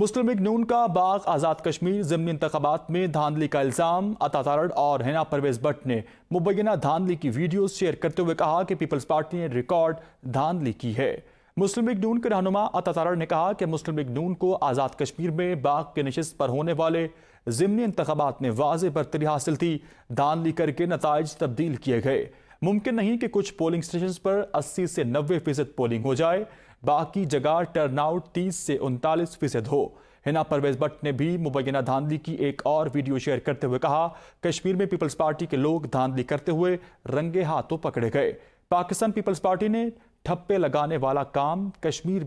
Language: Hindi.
मुस्लिम लीग नून का बाग आज़ाद कश्मीर ज़मनी इंतबात में धांधली का इल्ज़ाम अता तारड़ और हैना परवेज भट्ट ने मुबैना धांधली की वीडियो शेयर करते हुए कहा कि पीपल्स पार्टी ने रिकॉर्ड धांधली की है मुस्लिम लीग नून के रहनुमा अता तारड़ ने कहा कि मुस्लिम लीग नून को आज़ाद कश्मीर में बाग के नशस्त पर होने वाले ज़मनी इंतबात में वाज बरतरी हासिल थी धांधली करके नतज तब्दील किए गए मुमकिन नहीं कि कुछ पोलिंग स्टेशन पर 80 से 90 फीसद पोलिंग हो जाए बाकी जगह टर्नआउट 30 से उनतालीस फीसद हो हिना परवेज भट्ट ने भी मुबैना धांधली की एक और वीडियो शेयर करते हुए कहा कश्मीर में पीपल्स पार्टी के लोग धांधली करते हुए रंगे हाथों पकड़े गए पाकिस्तान पीपल्स पार्टी ने ठप्पे लगाने वाला काम कश्मीर